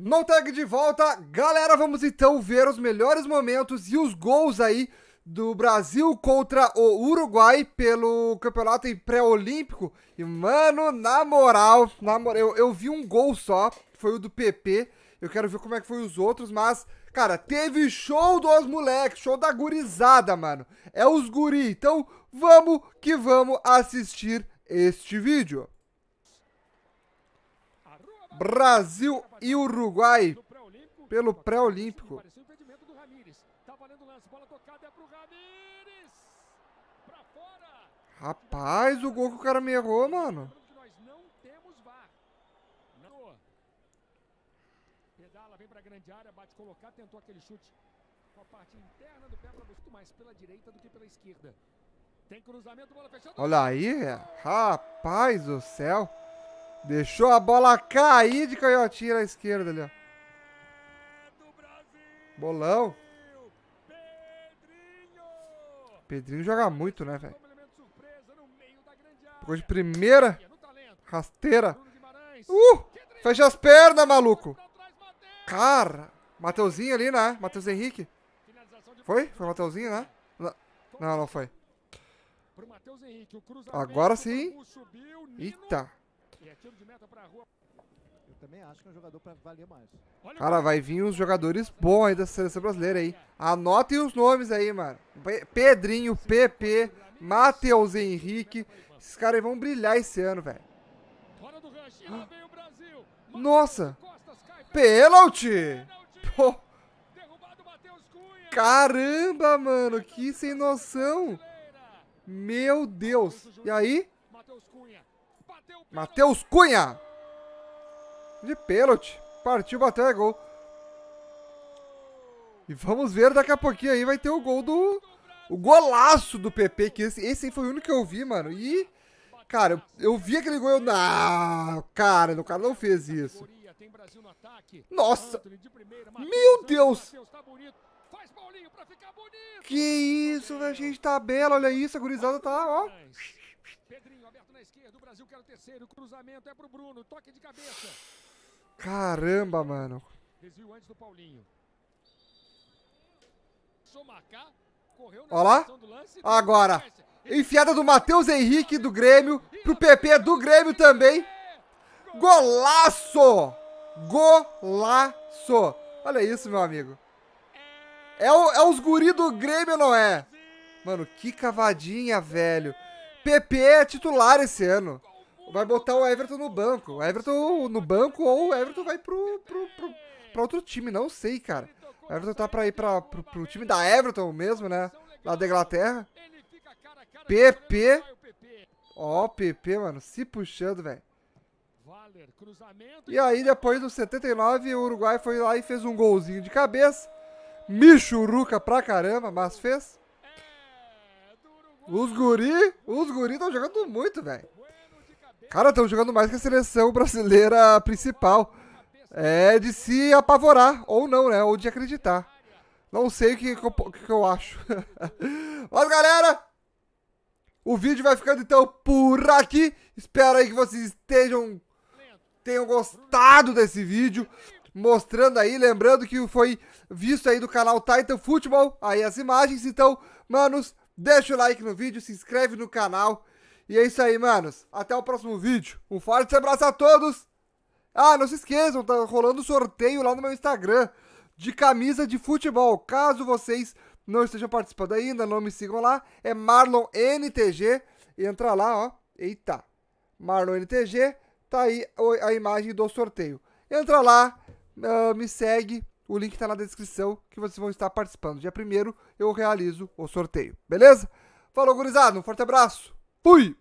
No tag de volta, galera, vamos então ver os melhores momentos e os gols aí do Brasil contra o Uruguai pelo campeonato pré-olímpico. E, mano, na moral, na moral eu, eu vi um gol só, foi o do PP. Eu quero ver como é que foi os outros, mas, cara, teve show dos moleques, show da gurizada, mano. É os guri. Então, vamos que vamos assistir este vídeo. Brasil e Uruguai pelo pré-olímpico. Rapaz, o gol que o cara me errou, mano. Pedala, vem pra grande área, bate colocar, tentou aquele chute com a parte interna do pé pra muito mais pela direita do que pela esquerda. Tem cruzamento, bola fechada. Olha aí, é. rapaz do céu. Deixou a bola cair de canhotinha na esquerda ali, ó. Bolão. Pedrinho joga muito, né, velho? Ficou de primeira. Rasteira. Uh! Fecha as pernas, maluco. Cara. Mateuzinho ali, né? Matheus Henrique. Foi? Foi o Mateuzinho, né? Não, não foi. Agora sim. Eita. E é tiro de meta rua. Eu também acho que é um jogador valer mais. Cara, vai vir os jogadores bons aí da seleção brasileira aí. Anotem os nomes aí, mano. Pedrinho, PP, Matheus Henrique. Esses caras vão brilhar esse ano, velho. Nossa! Pênalti! Pô. Caramba, mano, que sem noção! Meu Deus! E aí? Matheus Cunha. De pênalti. Partiu, bateu, é gol. E vamos ver daqui a pouquinho aí vai ter o gol do... O golaço do PP, que esse, esse foi o único que eu vi, mano. E, cara, eu vi aquele gol eu... Não, cara, o cara não fez isso. Nossa! Meu Deus! Tá que isso, a né, gente tá bela, olha isso, a gurizada tá, ó na esquerda. O Brasil quer o terceiro. Cruzamento é pro Bruno. Toque de cabeça. Caramba, mano. Desvio antes do Paulinho. Olha lá. Agora. Enfiada do Matheus Henrique do Grêmio. Pro PP do Grêmio também. Golaço! Golaço! Olha isso, meu amigo. É, o, é os guri do Grêmio, não é? Mano, que cavadinha, velho. PP é titular esse ano. Vai botar o Everton no banco. O Everton no banco ou o Everton vai pro, pro, pro, pra outro time, não sei, cara. O Everton tá pra ir pra, pro, pro time da Everton mesmo, né? Lá da Inglaterra. PP. Ó, oh, PP, mano, se puxando, velho. E aí, depois do 79, o Uruguai foi lá e fez um golzinho de cabeça. Michuruca pra caramba, mas fez. Os guri, os guri estão jogando muito, velho. Cara, estão jogando mais que a seleção brasileira principal. É de se apavorar, ou não, né? Ou de acreditar. Não sei o que, que, eu, que eu acho. Mas, galera, o vídeo vai ficando, então, por aqui. Espero aí que vocês estejam... Tenham gostado desse vídeo mostrando aí, lembrando que foi visto aí do canal Titan Futebol, aí as imagens, então, manos, deixa o like no vídeo, se inscreve no canal. E é isso aí, manos. Até o próximo vídeo. Um forte abraço a todos. Ah, não se esqueçam, tá rolando sorteio lá no meu Instagram de camisa de futebol. Caso vocês não estejam participando ainda, não me sigam lá. É MarlonNTG. Entra lá, ó. Eita. MarlonNTG. Tá aí a imagem do sorteio. Entra lá, ah, me segue o link está na descrição que vocês vão estar participando. Dia 1 eu realizo o sorteio, beleza? Falou, gurizada. Um forte abraço. Fui!